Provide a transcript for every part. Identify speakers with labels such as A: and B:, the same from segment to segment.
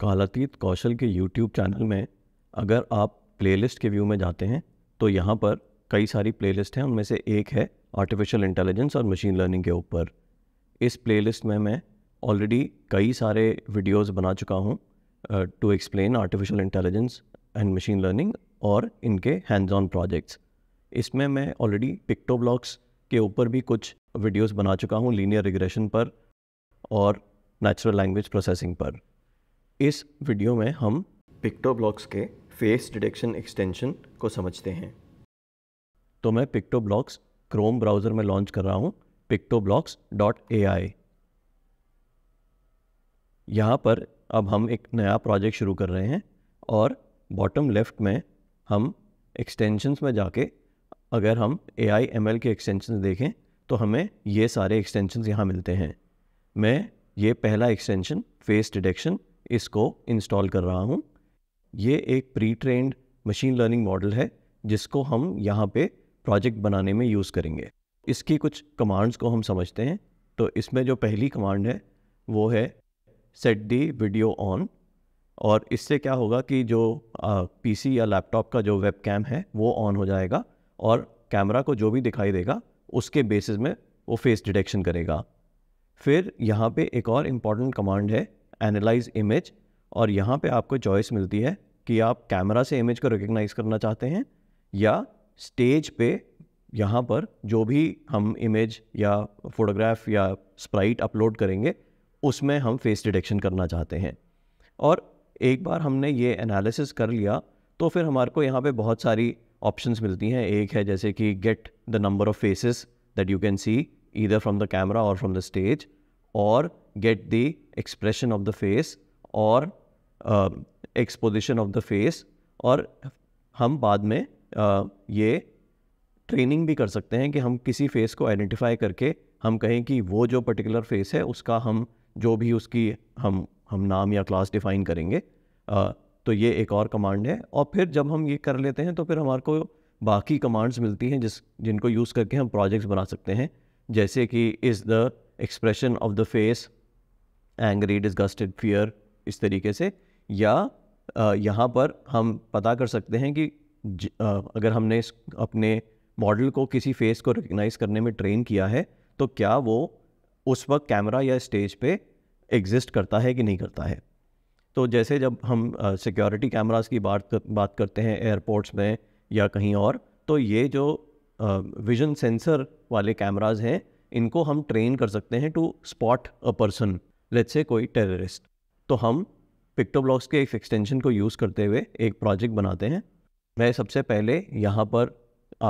A: कालातीत कौशल के YouTube channel में अगर आप प्लेलिस्ट के व्यू में जाते हैं तो यहाँ पर कई सारी प्लेलिस्ट हैं उनमें से एक है आर्टिफिशियल इंटेलिजेंस और मशीन लर्निंग के ऊपर इस प्लेलिस्ट में मैं ऑलरेडी कई सारे वीडियोस बना चुका हूँ to explain artificial intelligence and machine learning और इनके हैंड्स ऑन प्रोजेक्ट्स इसमें मैं ऑलरेडी पिक्टो ब्लॉग्स के ऊपर भी कुछ वीडियोस बना चुका हूँ लीनियर रिग्रेशन पर और नेचुरल लैंग्वेज प्रोसेसिंग पर इस वीडियो में हम पिक्टो ब्लॉक्स के फेस डिटेक्शन एक्सटेंशन को समझते हैं तो मैं पिक्टो ब्लॉक्स क्रोम ब्राउज़र में लॉन्च कर रहा हूँ PictoBlox dot A I यहाँ पर अब हम एक नया प्रोजेक्ट शुरू कर रहे हैं और बॉटम लेफ्ट में हम एक्सटेंशंस में जाके अगर हम ए आई एम एल के एक्सटेंशन देखें तो हमें ये सारे एक्सटेंशन यहाँ मिलते हैं मैं ये पहला एक्सटेंशन फेस डिटेक्शन इसको इंस्टॉल कर रहा हूँ ये एक pre trained machine learning model है जिसको हम यहाँ पे प्रोजेक्ट बनाने में यूज़ करेंगे इसकी कुछ कमांड्स को हम समझते हैं तो इसमें जो पहली कमांड है वो है सेट दी वीडियो ऑन और इससे क्या होगा कि जो पीसी या लैपटॉप का जो वेब कैम है वो ऑन हो जाएगा और कैमरा को जो भी दिखाई देगा उसके बेसिस में वो फेस डिटेक्शन करेगा फिर यहाँ पे एक और इम्पॉर्टेंट कमांड है एनालाइज इमेज और यहाँ पे आपको चॉइस मिलती है कि आप कैमरा से इमेज को रिकग्नाइज करना चाहते हैं या स्टेज पे यहाँ पर जो भी हम इमेज या फोटोग्राफ या स्प्राइट अपलोड करेंगे उसमें हम फेस डिटेक्शन करना चाहते हैं और एक बार हमने ये एनालिसिस कर लिया तो फिर हमारे को यहाँ पे बहुत सारी ऑप्शंस मिलती हैं एक है जैसे कि get the number of faces that you can see either from the camera और फ्रॉम द स्टेज और get the expression of the face और एक्सपोजिशन ऑफ द फेस और हम बाद में uh, ये ट्रेनिंग भी कर सकते हैं कि हम किसी फेस को आइडेंटिफाई करके हम कहें कि वो जो पर्टिकुलर फेस है उसका हम जो भी उसकी हम हम नाम या क्लास डिफाइन करेंगे uh, तो ये एक और कमांड है और फिर जब हम ये कर लेते हैं तो फिर हमारे को बाकी कमांड्स मिलती हैं जिस जिनको यूज़ करके हम प्रोजेक्ट्स बना सकते हैं जैसे कि is the expression of the face angry disgusted fear इस तरीके से या यहाँ पर हम पता कर सकते हैं कि ज, आ, अगर हमने अपने मॉडल को किसी फेस को रिकग्नाइज करने में ट्रेन किया है तो क्या वो उस वक्त कैमरा या स्टेज पे एग्जिस्ट करता है कि नहीं करता है तो जैसे जब हम सिक्योरिटी कैमरास की बात कर, बात करते हैं एयरपोर्ट्स में या कहीं और तो ये जो विजन सेंसर वाले कैमराज हैं इनको हम ट्रेन कर सकते हैं to spot a person let's say कोई टेररिस्ट तो हम पिक्टोब्लॉक्स के एक एक्सटेंशन को यूज़ करते हुए एक प्रोजेक्ट बनाते हैं मैं सबसे पहले यहाँ पर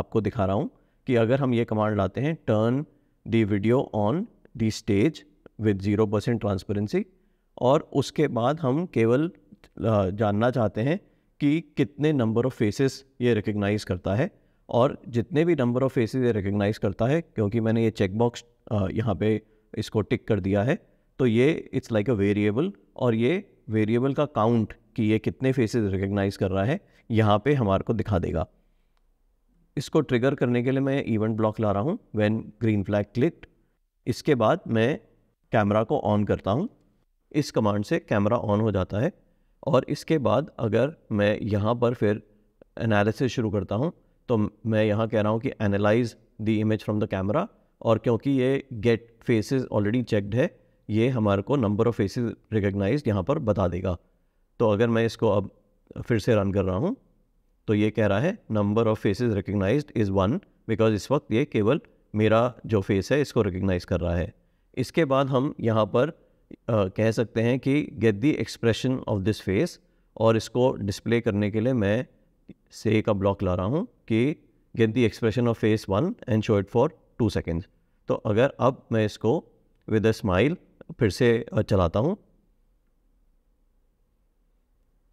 A: आपको दिखा रहा हूँ कि अगर हम ये कमांड लाते हैं turn the video on the stage with zero percent transparency और उसके बाद हम केवल जानना चाहते हैं कि कितने नंबर ऑफ़ फेसेस ये रिकग्नाइज़ करता है और जितने भी नंबर ऑफ़ फेसेस ये रिकग्नाइज़ करता है क्योंकि मैंने ये चेकबॉक्स यहाँ पे इसको टिक कर दिया है तो ये इट्स लाइक अ वेरिएबल और ये वेरिएबल का काउंट कि ये कितने फेसेस रिकग्नाइज़ कर रहा है यहाँ पे हमारे को दिखा देगा इसको ट्रिगर करने के लिए मैं इवेंट ब्लॉक ला रहा हूँ वैन ग्रीन फ्लैग क्लिक इसके बाद मैं कैमरा को ऑन करता हूँ इस कमांड से कैमरा ऑन हो जाता है और इसके बाद अगर मैं यहाँ पर फिर एनालिसिस शुरू करता हूँ तो मैं यहाँ कह रहा हूँ कि analyse the image from the camera और क्योंकि ये गेट फेसेस ऑलरेडी चेकड है ये हमारे को नंबर ऑफ फेसेस रिकग्नाइज यहाँ पर बता देगा तो अगर मैं इसको अब फिर से रन कर रहा हूँ तो ये कह रहा है number of faces recognise is one because इस वक्त ये केवल मेरा जो फेस है इसको रिकग्नाइज कर रहा है इसके बाद हम यहाँ पर कह सकते हैं कि get the expression of this face और इसको डिस्प्ले करने के लिए मैं से का ब्लॉक ला रहा हूँ कि get the expression of face one and show it for two seconds तो अगर अब मैं इसको विद अ स्माइल फिर से चलाता हूँ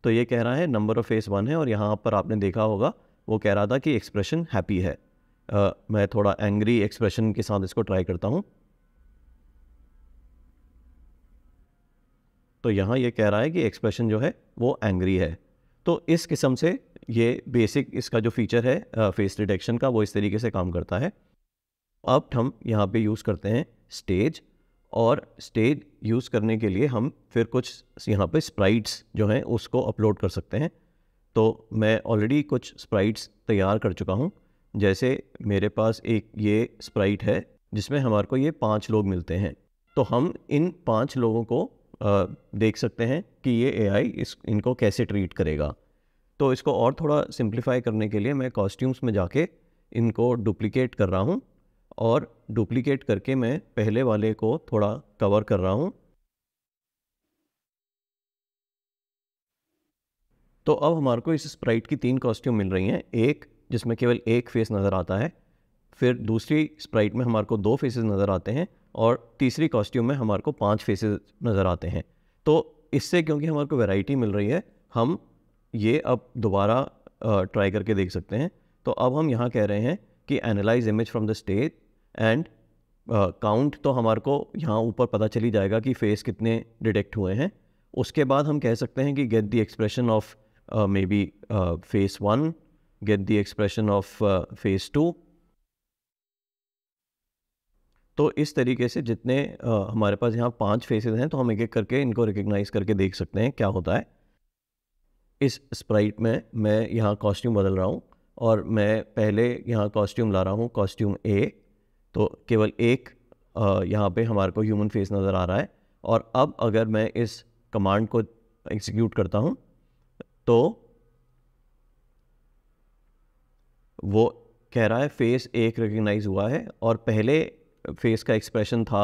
A: तो ये कह रहा है नंबर ऑफ फेस वन है और यहाँ पर आपने देखा होगा वो कह रहा था कि एक्सप्रेशन हैप्पी है uh, मैं थोड़ा एंग्री एक्सप्रेशन के साथ इसको ट्राई करता हूँ तो यहाँ ये कह रहा है कि एक्सप्रेशन जो है वो एंग्री है तो इस किस्म से ये बेसिक इसका जो फीचर है फेस डिटेक्शन का वो इस तरीके से काम करता है अब हम यहाँ पे यूज़ करते हैं स्टेज और स्टेज यूज़ करने के लिए हम फिर कुछ यहाँ पे स्प्राइट्स जो हैं उसको अपलोड कर सकते हैं तो मैं ऑलरेडी कुछ स्प्राइट्स तैयार कर चुका हूँ जैसे मेरे पास एक ये स्प्राइट है जिसमें हमारे को ये पाँच लोग मिलते हैं तो हम इन पाँच लोगों को देख सकते हैं कि ये आई इस इनको कैसे ट्रीट करेगा तो इसको और थोड़ा सिंप्लीफाई करने के लिए मैं कॉस्ट्यूम्स में जाके इनको डुप्लीकेट कर रहा हूँ और डुप्लीकेट करके मैं पहले वाले को थोड़ा कवर कर रहा हूँ तो अब हमारे को इस स्प्राइट की तीन कॉस्ट्यूम मिल रही हैं एक जिसमें केवल एक फेस नज़र आता है फिर दूसरी स्प्राइट में हमारे को दो फेसेस नज़र आते हैं और तीसरी कॉस्ट्यूम में हमारे को पाँच फेसेस नज़र आते हैं तो इससे क्योंकि हमारे को वैरायटी मिल रही है हम ये अब दोबारा ट्राई करके देख सकते हैं तो अब हम यहाँ कह रहे हैं कि analyse image from the stage and count तो हमारे को यहाँ ऊपर पता चली जाएगा कि फेस कितने डिटेक्ट हुए हैं उसके बाद हम कह सकते हैं कि get the expression of maybe face one get the expression of face two तो इस तरीके से जितने आ, हमारे पास यहाँ पांच फेसेस हैं तो हम एक एक करके इनको रिकग्नाइज करके देख सकते हैं क्या होता है इस स्प्राइट में मैं यहाँ कॉस्ट्यूम बदल रहा हूँ और मैं पहले यहाँ कॉस्ट्यूम ला रहा हूँ कॉस्ट्यूम ए तो केवल एक यहाँ पे हमारे को ह्यूमन फेस नज़र आ रहा है और अब अगर मैं इस कमांड को एग्जीक्यूट करता हूँ तो वो कह रहा है फेस एक रिकग्नाइज हुआ है और पहले फेस का एक्सप्रेशन था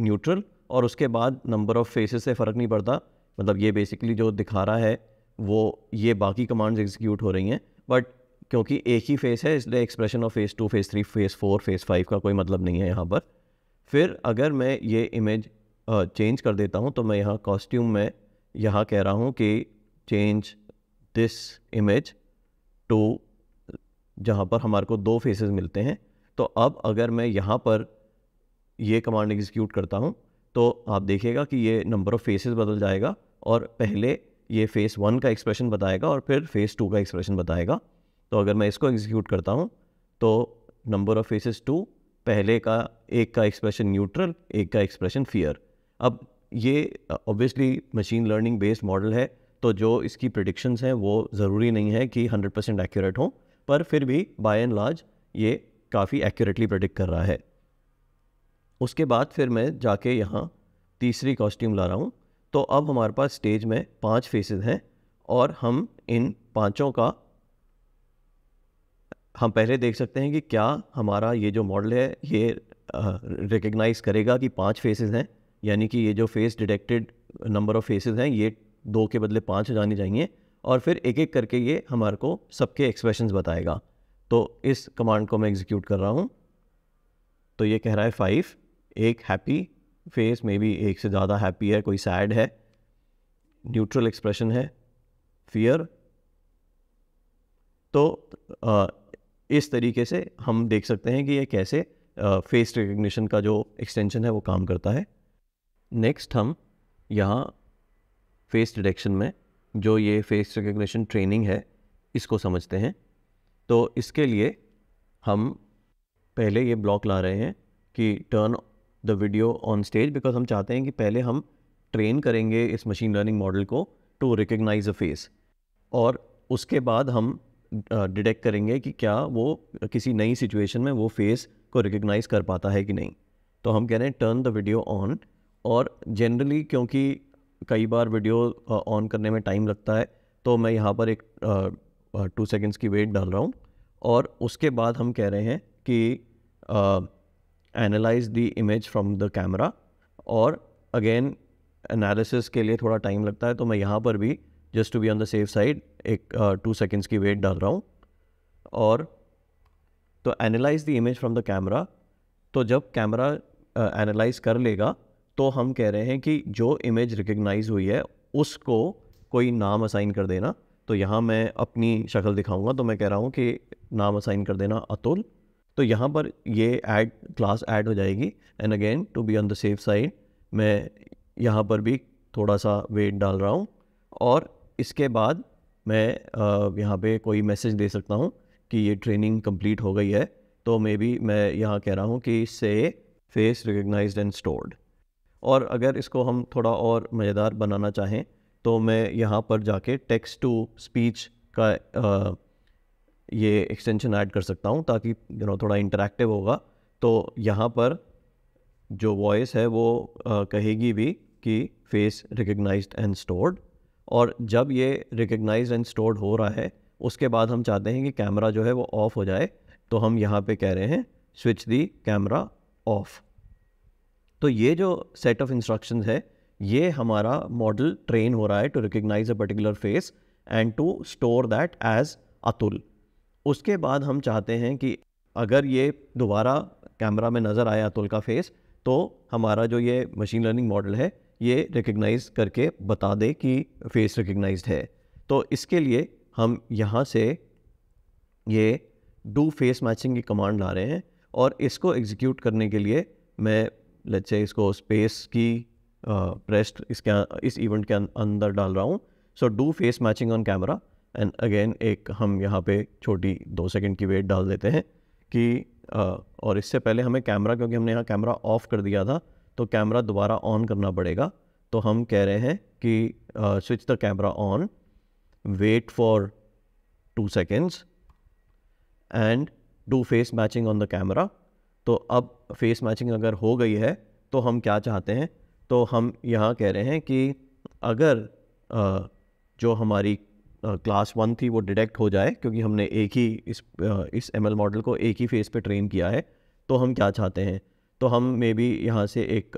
A: न्यूट्रल और उसके बाद नंबर ऑफ फेसेस से फ़र्क नहीं पड़ता मतलब ये बेसिकली जो दिखा रहा है वो ये बाकी कमांड्स एग्जीक्यूट हो रही हैं बट क्योंकि एक ही फेस है इसलिए expression of face two face three face four face five का कोई मतलब नहीं है यहाँ पर फिर अगर मैं ये इमेज चेंज कर देता हूँ तो मैं यहाँ कॉस्ट्यूम में यहाँ कह रहा हूँ कि चेंज दिस इमेज टू जहाँ पर हमारे को दो फेसेस मिलते हैं तो अब अगर मैं यहाँ पर ये कमांड एग्जीक्यूट करता हूँ तो आप देखिएगा कि ये नंबर ऑफ़ फेसेस बदल जाएगा और पहले ये फेस वन का एक्सप्रेशन बताएगा और फिर फेस टू का एक्सप्रेशन बताएगा तो अगर मैं इसको एग्जीक्यूट करता हूँ तो नंबर ऑफ़ फेसेस टू पहले का एक का एक्सप्रेशन न्यूट्रल एक का एक्सप्रेशन फियर अब ये obviously machine learning based model है तो जो इसकी प्रडिक्शंस हैं वो ज़रूरी नहीं है कि 100 परसेंट एक्यूरेट हों पर फिर भी बाय एंड लार्ज ये काफ़ी एक्यूरेटली प्रडिक्ट कर रहा है उसके बाद फिर मैं जाके यहाँ तीसरी कॉस्ट्यूम ला रहा हूँ तो अब हमारे पास स्टेज में पांच फेसेस हैं और हम इन पांचों का हम पहले देख सकते हैं कि क्या हमारा ये जो मॉडल है ये रिकग्नाइज करेगा कि पांच फेसेस हैं यानी कि ये जो face detected number of faces हैं ये दो के बदले पाँच हो जाने चाहिए और फिर एक एक करके ये हमारे को सबके एक्सप्रेशंस बताएगा तो इस कमांड को मैं एग्जीक्यूट कर रहा हूँ तो ये कह रहा है फाइव एक हैप्पी फेस मे बी एक से ज़्यादा हैप्पी है कोई सैड है न्यूट्रल एक्सप्रेशन है फियर तो आ, इस तरीके से हम देख सकते हैं कि ये कैसे फेस रिकग्निशन का जो एक्सटेंशन है वो काम करता है नेक्स्ट हम यहाँ फेस डिटेक्शन में जो ये फेस रिकग्निशन ट्रेनिंग है इसको समझते हैं तो इसके लिए हम पहले ये ब्लॉक ला रहे हैं कि turn the video on stage because हम चाहते हैं कि पहले हम ट्रेन करेंगे इस मशीन लर्निंग मॉडल को टू रिकग्नाइज अ फेस और उसके बाद हम डिटेक्ट uh, करेंगे कि क्या वो किसी नई सिचुएशन में वो फेस को रिकग्नाइज कर पाता है कि नहीं तो हम कह रहे हैं टर्न द वीडियो ऑन और जनरली क्योंकि कई बार वीडियो ऑन uh, करने में टाइम लगता है तो मैं यहाँ पर एक टू uh, सेकेंड्स की वेट डाल रहा हूँ और उसके बाद हम कह रहे हैं कि analyse the image from the camera और अगेन एनालिसिस के लिए थोड़ा टाइम लगता है तो मैं यहाँ पर भी just to be on the safe side एक टू uh, सेकेंड्स की वेट डाल रहा हूँ और तो analyse the image from the camera तो जब कैमरा एनालाइज uh, कर लेगा तो हम कह रहे हैं कि जो इमेज रिकग्नाइज हुई है उसको कोई नाम असाइन कर देना तो यहाँ मैं अपनी शक्ल दिखाऊंगा तो मैं कह रहा हूँ कि नाम असाइन कर देना अतुल तो यहाँ पर ये ऐड क्लास ऐड हो जाएगी and again to be on the safe side मैं यहाँ पर भी थोड़ा सा वेट डाल रहा हूँ और इसके बाद मैं यहाँ पे कोई मैसेज दे सकता हूँ कि ये ट्रेनिंग कंप्लीट हो गई है तो मे बी मैं यहाँ कह रहा हूँ कि से फेस रिकग्नाइज एंड स्टोर्ड और अगर इसको हम थोड़ा और मज़ेदार बनाना चाहें तो मैं यहाँ पर जाके टेक्स्ट टू स्पीच का ये एक्सटेंशन ऐड कर सकता हूँ ताकि यू नो थोड़ा इंटरेक्टिव होगा तो यहाँ पर जो वॉइस है वो आ, कहेगी भी कि फेस रिकग्नाइज एंड स्टोर्ड और जब ये रिकग्नाइज एंड स्टोर्ड हो रहा है उसके बाद हम चाहते हैं कि कैमरा जो है वो ऑफ हो जाए तो हम यहाँ पे कह रहे हैं स्विच दी कैमरा ऑफ तो ये जो सेट ऑफ इंस्ट्रक्शन है ये हमारा मॉडल ट्रेन हो रहा है to recognise a particular face and to store that as Atul उसके बाद हम चाहते हैं कि अगर ये दोबारा कैमरा में नज़र आया अतुल का फेस तो हमारा जो ये मशीन लर्निंग मॉडल है ये रिकग्नाइज करके बता दे कि फेस रिकग्नाइज है तो इसके लिए हम यहाँ से ये डू फेस मैचिंग की कमांड ला रहे हैं और इसको एग्जीक्यूट करने के लिए मैं लेट्स से इसको स्पेस की प्रेस्ट uh, इसके इस इवेंट के अंदर डाल रहा हूँ so do face matching on camera and again एक हम यहाँ पे छोटी दो सेकंड की वेट डाल देते हैं कि आ, और इससे पहले हमें कैमरा क्योंकि हमने यहाँ कैमरा ऑफ कर दिया था तो कैमरा दोबारा ऑन करना पड़ेगा तो हम कह रहे हैं कि switch the camera on wait for two seconds and do face matching on the camera तो अब फेस मैचिंग अगर हो गई है तो हम क्या चाहते हैं तो हम यहाँ कह रहे हैं कि अगर आ, जो हमारी क्लास वन थी वो डिटेक्ट हो जाए क्योंकि हमने एक ही इस इस एम मॉडल को एक ही फेज़ पे ट्रेन किया है तो हम क्या चाहते हैं तो हम मे बी यहाँ से एक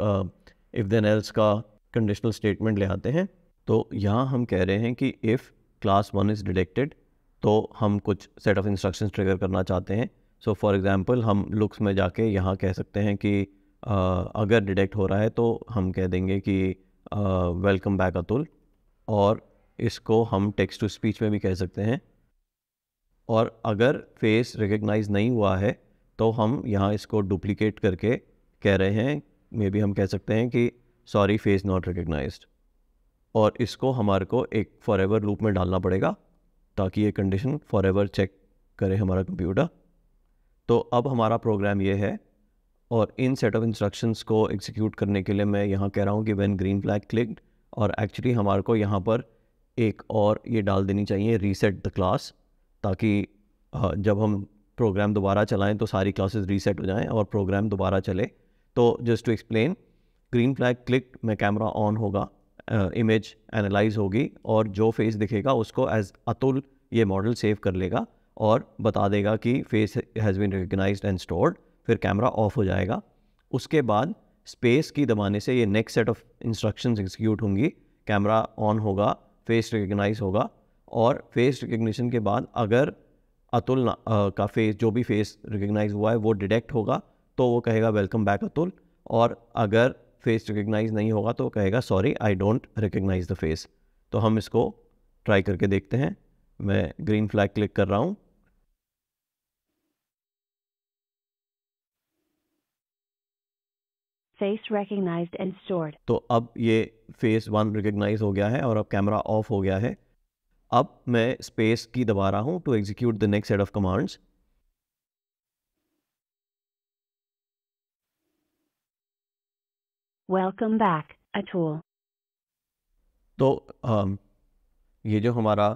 A: इफ़ देन एल्स का कंडीशनल स्टेटमेंट ले आते हैं तो यहाँ हम कह रहे हैं कि if class one is detected तो हम कुछ सेट ऑफ इंस्ट्रक्शंस ट्रिगर करना चाहते हैं सो फॉर एग्ज़ाम्पल हम लुक्स में जाके यहाँ कह सकते हैं कि uh, अगर डिटेक्ट हो रहा है तो हम कह देंगे कि वेलकम बैक अतुल और इसको हम टेक्स्ट टू स्पीच में भी कह सकते हैं और अगर फेस रिकग्नाइज नहीं हुआ है तो हम यहाँ इसको डुप्लीकेट करके कह रहे हैं मे बी हम कह सकते हैं कि सॉरी फेस नॉट रिकग्नाइज और इसको हमारे को एक फॉर एवर लूप में डालना पड़ेगा ताकि ये कंडीशन फॉर एवर चेक करे हमारा कंप्यूटर तो अब हमारा प्रोग्राम ये है और इन सेट ऑफ इंस्ट्रक्शंस को एग्जीक्यूट करने के लिए मैं यहाँ कह रहा हूँ कि वैन ग्रीन फ्लैग क्लिक्ड और एक्चुअली हमारे को यहाँ पर एक और ये डाल देनी चाहिए रीसेट द क्लास ताकि जब हम प्रोग्राम दोबारा चलाएं तो सारी क्लासेस रीसेट हो जाएं और प्रोग्राम दोबारा चले तो just to explain green flag click में कैमरा ऑन होगा इमेज एनालाइज होगी और जो फेस दिखेगा उसको एज अतुल ये मॉडल सेव कर लेगा और बता देगा कि face has been recognised and stored फिर कैमरा ऑफ हो जाएगा उसके बाद स्पेस की दबाने से ये next set of instructions execute होंगी कैमरा ऑन होगा फेस रिकग्नाइज होगा और फेस रिकग्निशन के बाद अगर अतुल का फेस जो भी फेस रिकग्नाइज हुआ है वो डिटेक्ट होगा तो वो कहेगा वेलकम बैक अतुल और अगर फेस रिकग्नाइज नहीं होगा तो कहेगा sorry I don't recognise the face तो हम इसको ट्राई करके देखते हैं मैं ग्रीन फ्लैग क्लिक कर रहा हूँ फेस रिकग्नाइज एंड स्टोर्ड तो अब ये फेस वन रिकग्नाइज हो गया है और अब कैमरा ऑफ हो गया है अब मैं स्पेस की दबा रहा हूँ to execute the next set of commands welcome back Atul तो um, ये जो हमारा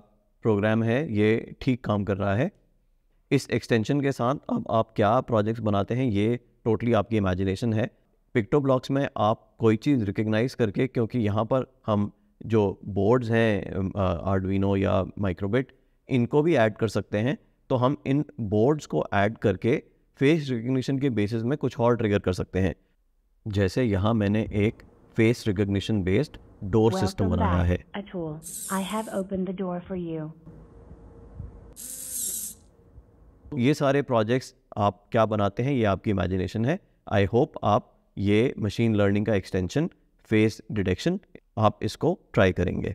A: प्रोग्राम है ये ठीक काम कर रहा है इस एक्सटेंशन के साथ अब आप क्या प्रोजेक्ट्स बनाते हैं ये टोटली आपकी इमेजिनेशन है पिक्टो ब्लॉक्स में आप कोई चीज़ रिकग्नाइज करके क्योंकि यहाँ पर हम जो बोर्ड्स हैं आर्डविनो या माइक्रोबिट इनको भी ऐड कर सकते हैं तो हम इन बोर्ड्स को ऐड करके फेस रिकग्निशन के बेसिस में कुछ और ट्रिगर कर सकते हैं जैसे यहाँ मैंने एक face recognition based door system बनाया है ये सारे प्रोजेक्ट्स आप क्या बनाते हैं ये आपकी इमेजिनेशन है आई होप आप ये मशीन लर्निंग का एक्सटेंशन फेस डिटेक्शन आप इसको ट्राई करेंगे